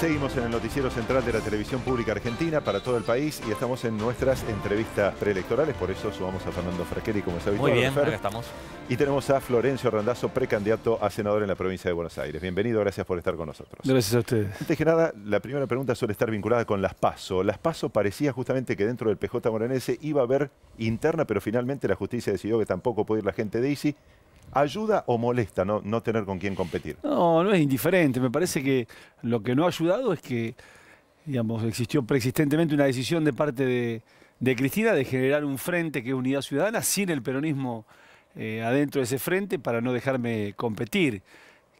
Seguimos en el noticiero central de la televisión pública argentina para todo el país y estamos en nuestras entrevistas preelectorales, por eso sumamos a Fernando Fraqueri como es habitual. Muy bien, estamos. Y tenemos a Florencio Randazzo, precandidato a senador en la provincia de Buenos Aires. Bienvenido, gracias por estar con nosotros. Gracias a ustedes. Antes que nada, la primera pregunta suele estar vinculada con las PASO. Las PASO parecía justamente que dentro del PJ morenense iba a haber interna, pero finalmente la justicia decidió que tampoco puede ir la gente de ICI ¿Ayuda o molesta no, no tener con quién competir? No, no es indiferente. Me parece que lo que no ha ayudado es que, digamos, existió preexistentemente una decisión de parte de, Cristina de generar un frente que es Unidad Ciudadana sin el peronismo eh, adentro de ese frente para no dejarme competir.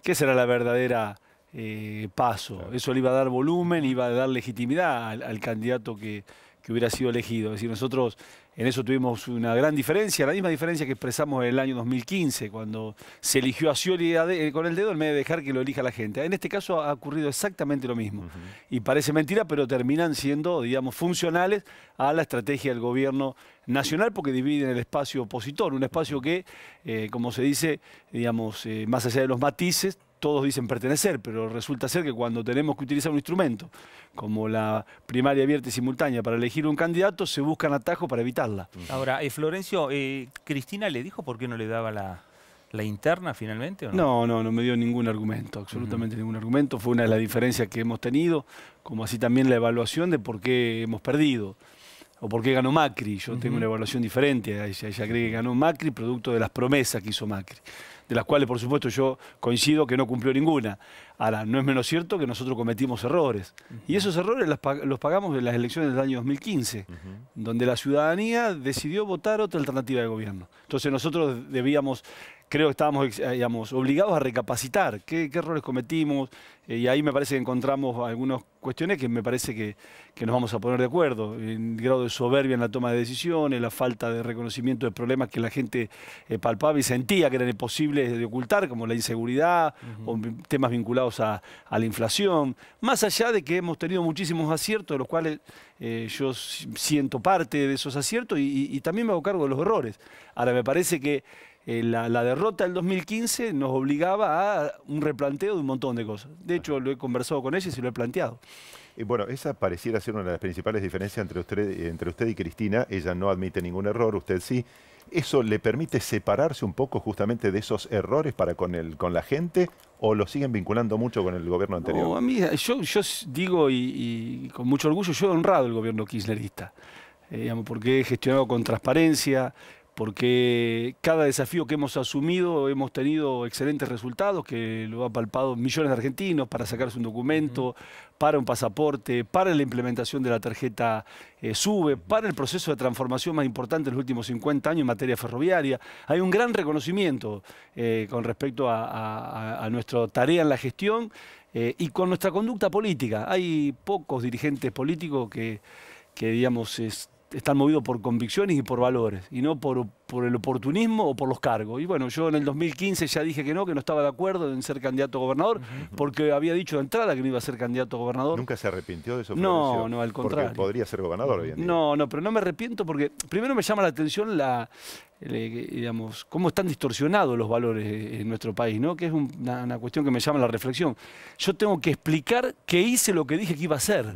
¿Qué será la verdadera eh, paso? Eso le iba a dar volumen, iba a dar legitimidad al candidato que, que hubiera sido elegido. Es decir, nosotros en eso tuvimos una gran diferencia, la misma diferencia que expresamos en el año 2015, cuando se eligió a Scioli con el dedo en vez de dejar que lo elija la gente. En este caso ha ocurrido exactamente lo mismo. Y parece mentira, pero terminan siendo, digamos, funcionales a la estrategia del gobierno nacional porque dividen el espacio opositor, un espacio que, eh, como se dice, digamos, eh, más allá de los matices, todos dicen pertenecer, pero resulta ser que cuando tenemos que utilizar un instrumento, como la primaria abierta y simultánea, para elegir un candidato, se buscan atajos para evitarla. Ahora, eh, Florencio, eh, ¿Cristina le dijo por qué no le daba la, interna finalmente? no? no? no, me dio ningún argumento, absolutamente ningún argumento. Fue una de las diferencias que hemos tenido, como así también la evaluación de por qué hemos perdido o por qué ganó Macri. Yo tengo una evaluación diferente. ella cree que ganó Macri producto de las promesas que hizo Macri de las cuales por supuesto yo coincido que no cumplió ninguna. Ahora, no es menos cierto que nosotros cometimos errores. Y esos errores los pagamos en las elecciones del año 2015, donde la ciudadanía decidió votar otra alternativa de gobierno. Entonces nosotros debíamos creo que estábamos eh, obligados a recapacitar qué, errores cometimos eh, y ahí me parece que encontramos algunas cuestiones que me parece que, nos vamos a poner de acuerdo, el grado de soberbia en la toma de decisiones, la falta de reconocimiento de problemas que la gente eh, palpaba y sentía que eran imposibles de ocultar, como la inseguridad o temas vinculados a, la inflación, más allá de que hemos tenido muchísimos aciertos, de los cuales yo siento parte de esos aciertos y también me hago cargo de los errores. Ahora, me parece que eh, la, derrota del 2015 nos obligaba a un replanteo de un montón de cosas. De hecho, lo he conversado con ella y se lo he planteado. bueno, esa pareciera ser una de las principales diferencias entre usted, entre usted y Cristina. Ella no admite ningún error, usted sí. ¿Eso le permite separarse un poco justamente de esos errores para con, el, con la gente o lo siguen vinculando mucho con el gobierno anterior? a mí, yo, digo y, con mucho orgullo, yo he honrado el gobierno kirchnerista, eh, porque he gestionado con transparencia, porque cada desafío que hemos asumido hemos tenido excelentes resultados, que lo han palpado millones de argentinos para sacarse un documento, para un pasaporte, para la implementación de la tarjeta eh, SUBE, para el proceso de transformación más importante en los últimos 50 años en materia ferroviaria. Hay un gran reconocimiento eh, con respecto a, nuestra tarea en la gestión eh, y con nuestra conducta política. Hay pocos dirigentes políticos que, digamos, están movidos por convicciones y por valores, y no por, el oportunismo o por los cargos. Y bueno, yo en el 2015 ya dije que no, que no estaba de acuerdo en ser candidato a gobernador, porque había dicho de entrada que no iba a ser candidato a gobernador. ¿Nunca se arrepintió de eso? No, no, al contrario. Porque podría ser gobernador hoy No, no, pero no me arrepiento porque primero me llama la atención la, eh, digamos, cómo están distorsionados los valores en nuestro país, ¿no? Que es una, cuestión que me llama la reflexión. Yo tengo que explicar que hice lo que dije que iba a hacer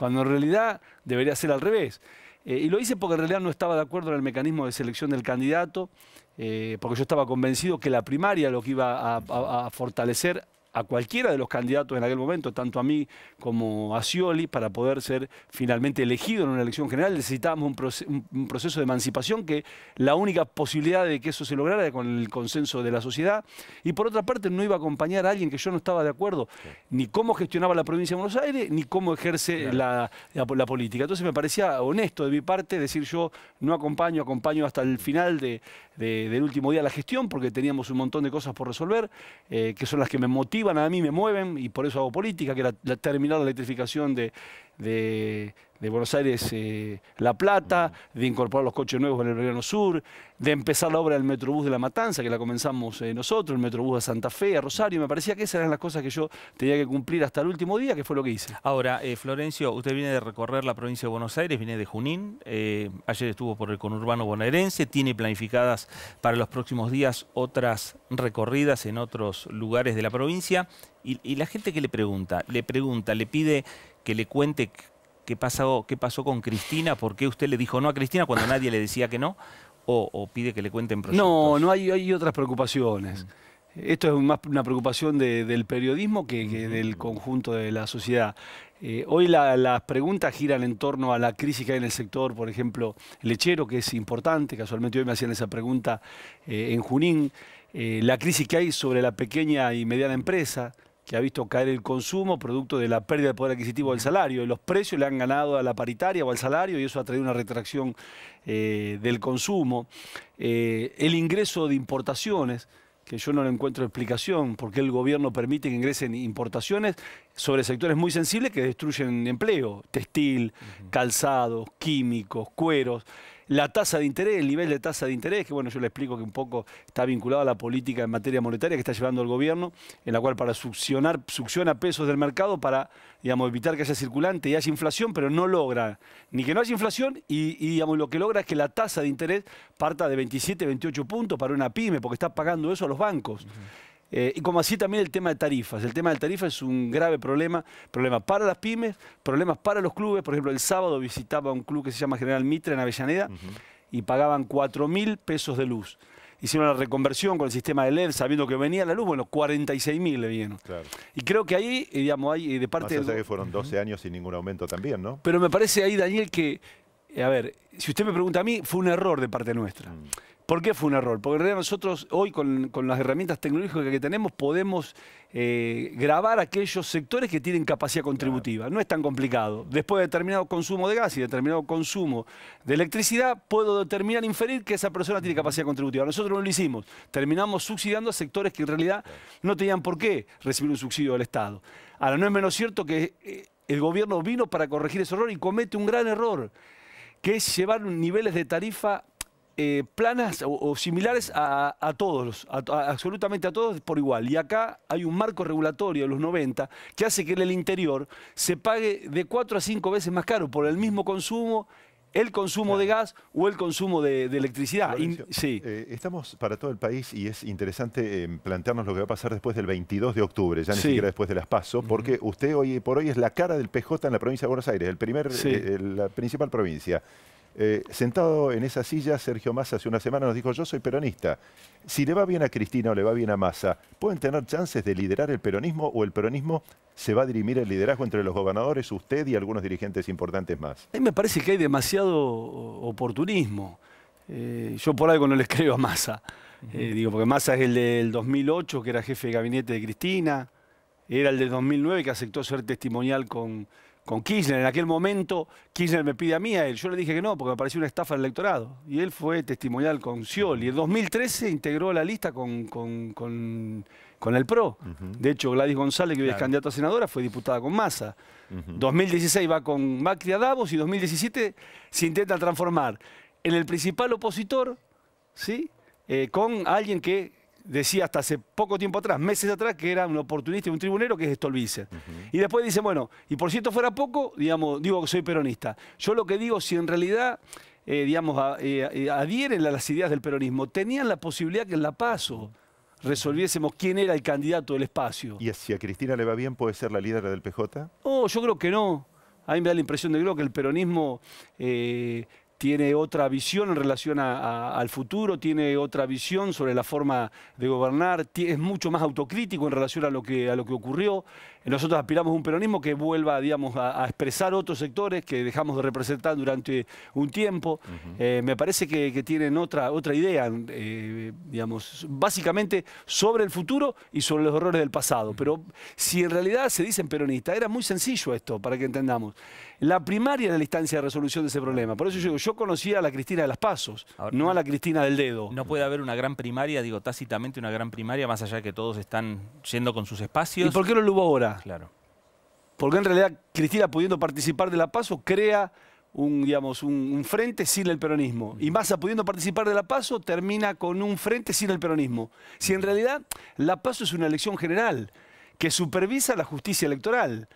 cuando en realidad debería ser al revés. Eh, y lo hice porque en realidad no estaba de acuerdo en el mecanismo de selección del candidato, eh, porque yo estaba convencido que la primaria lo que iba a fortalecer a cualquiera de los candidatos en aquel momento, tanto a mí como a Scioli, para poder ser finalmente elegido en una elección general. Necesitábamos un, proceso de emancipación que la única posibilidad de que eso se lograra era con el consenso de la sociedad. Y por otra parte, no iba a acompañar a alguien que yo no estaba de acuerdo, ni cómo gestionaba la provincia de Buenos Aires, ni cómo ejerce la, política. Entonces me parecía honesto de mi parte decir yo no acompaño, acompaño hasta el final del último día la gestión, porque teníamos un montón de cosas por resolver, eh, que son las que me motivan a mí me mueven y por eso hago política, que era terminar la electrificación de de Buenos Aires eh, La Plata, de incorporar los coches nuevos en el Río Sur, de empezar la obra del Metrobús de La Matanza, que la comenzamos eh, nosotros, el Metrobús de Santa Fe, a Rosario. Me parecía que esas eran las cosas que yo tenía que cumplir hasta el último día, que fue lo que hice. Ahora, eh, Florencio, usted viene de recorrer la provincia de Buenos Aires, viene de Junín, ayer estuvo por el conurbano bonaerense, tiene planificadas para los próximos días otras recorridas en otros lugares de la provincia. Y, y la gente que le pregunta, le pregunta, le pide que le cuente qué pasó, qué pasó con Cristina, por qué usted le dijo no a Cristina cuando nadie le decía que no, o, pide que le cuenten proyectos. No, no hay, otras preocupaciones. Esto es más una preocupación del periodismo que, del conjunto de la sociedad. Eh, hoy las preguntas giran en torno a la crisis que hay en el sector, por ejemplo, lechero, que es importante, casualmente hoy me hacían esa pregunta eh, en Junín, eh, la crisis que hay sobre la pequeña y mediana empresa, que ha visto caer el consumo producto de la pérdida de poder adquisitivo del salario. Los precios le han ganado a la paritaria o al salario y eso ha traído una retracción eh, del consumo. Eh, el ingreso de importaciones, que yo no le encuentro explicación, porque el gobierno permite que ingresen importaciones sobre sectores muy sensibles que destruyen empleo, textil, calzado calzados, químicos, cueros la tasa de interés, el nivel de tasa de interés, que bueno, yo le explico que un poco está vinculado a la política en materia monetaria que está llevando el gobierno, en la cual para succionar, succiona pesos del mercado para, digamos, evitar que haya circulante y haya inflación, pero no logra ni que no haya inflación y, digamos, lo que logra es que la tasa de interés parta de 27, 28 puntos para una pyme, porque está pagando eso a los bancos. Eh, y como así también el tema de tarifas. El tema de tarifas es un grave problema, problema para las pymes, problemas para los clubes. Por ejemplo, el sábado visitaba un club que se llama General Mitre en Avellaneda y pagaban 4 mil pesos de luz. Hicieron la reconversión con el sistema de LED, sabiendo que venía la luz, bueno, 46 mil le vieron Y creo que ahí, eh, digamos, hay eh, de parte... Más allá que fueron 12 años sin ningún aumento también, ¿no? Pero me parece ahí, Daniel, que, a ver, si usted me pregunta a mí, fue un error de parte nuestra. Mm. ¿Por qué fue un error? Porque en realidad nosotros hoy con, las herramientas tecnológicas que tenemos podemos eh, grabar aquellos sectores que tienen capacidad contributiva. No es tan complicado. Después de determinado consumo de gas y determinado consumo de electricidad, puedo determinar, inferir que esa persona tiene capacidad contributiva. Nosotros no lo hicimos. Terminamos subsidiando a sectores que en realidad no tenían por qué recibir un subsidio del Estado. Ahora, no es menos cierto que eh, el gobierno vino para corregir ese error y comete un gran error, que es llevar niveles de tarifa eh, planas o, similares a, todos, absolutamente a todos por igual. Y acá hay un marco regulatorio de los 90 que hace que en el interior se pague de 4 a 5 veces más caro por el mismo consumo el consumo de gas o el consumo de, electricidad. sí. Eh, estamos para todo el país y es interesante eh, plantearnos lo que va a pasar después del 22 de octubre, ya ni siquiera después de las PASO, porque usted hoy por hoy es la cara del PJ en la provincia de Buenos Aires, el primer, la principal provincia. Eh, sentado en esa silla, Sergio Massa hace una semana nos dijo, yo soy peronista. Si le va bien a Cristina o le va bien a Massa, ¿pueden tener chances de liderar el peronismo o el peronismo se va a dirimir el liderazgo entre los gobernadores, usted y algunos dirigentes importantes más? A mí me parece que hay demasiado oportunismo. Eh, yo por algo no les creo a Massa. Eh, digo, porque Massa es el del 2008, que era jefe de gabinete de Cristina, era el del 2009 que aceptó ser testimonial con, con Kirchner en aquel momento, Kirchner me pide a mí a él. Yo le dije que no, porque me pareció una estafa del electorado. Y él fue testimonial con y En 2013 integró la lista con, con, el PRO. De hecho, Gladys González, que hoy es candidata a senadora, fue diputada con Massa. 2016 va con Macri a Davos y 2017 se intenta transformar en el principal opositor, ¿sí? Eh, con alguien que decía hasta hace poco tiempo atrás, meses atrás, que era un oportunista y un tribunero, que es Stolbizer. Y después dice, bueno, y por si fuera poco, digamos, digo que soy peronista. Yo lo que digo, si en realidad, eh, digamos, eh, eh, adhieren a las ideas del peronismo, tenían la posibilidad que en la paso resolviésemos quién era el candidato del espacio. ¿Y si a Cristina le va bien, puede ser la líder del PJ? Oh, yo creo que no. A mí me da la impresión de que, que el peronismo tiene otra visión en relación al futuro, tiene otra visión sobre la forma de gobernar, es mucho más autocrítico en relación a lo que, a lo que ocurrió. Nosotros aspiramos a un peronismo que vuelva digamos, a, expresar otros sectores que dejamos de representar durante un tiempo. Eh, me parece que, tienen otra, otra idea, eh, digamos, básicamente sobre el futuro y sobre los errores del pasado. Pero si en realidad se dicen peronistas, era muy sencillo esto, para que entendamos. La primaria es la instancia de resolución de ese problema. Por eso yo yo yo conocía a la Cristina de las Pasos, no a la Cristina del Dedo. No puede haber una gran primaria, digo tácitamente una gran primaria, más allá de que todos están yendo con sus espacios. ¿Y por qué no lo hubo ahora? Claro. Porque en realidad Cristina, pudiendo participar de la Paso, crea un, digamos, un, frente sin el peronismo. Y Massa, pudiendo participar de la Paso, termina con un frente sin el peronismo. Si en realidad la Paso es una elección general que supervisa la justicia electoral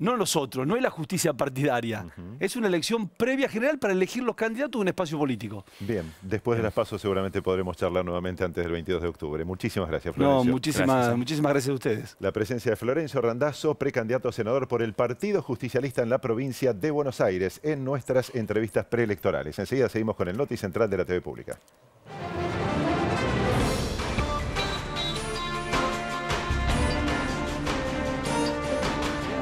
no nosotros, no es la justicia partidaria. Es una elección previa general para elegir los candidatos de un espacio político. Bien, después de las pasos seguramente podremos charlar nuevamente antes del 22 de octubre. Muchísimas gracias, Florencio. No, muchísimas gracias, muchísimas gracias a ustedes. La presencia de Florencio Randazzo, precandidato a senador por el Partido Justicialista en la provincia de Buenos Aires, en nuestras entrevistas preelectorales. Enseguida seguimos con el Noti Central de la TV Pública.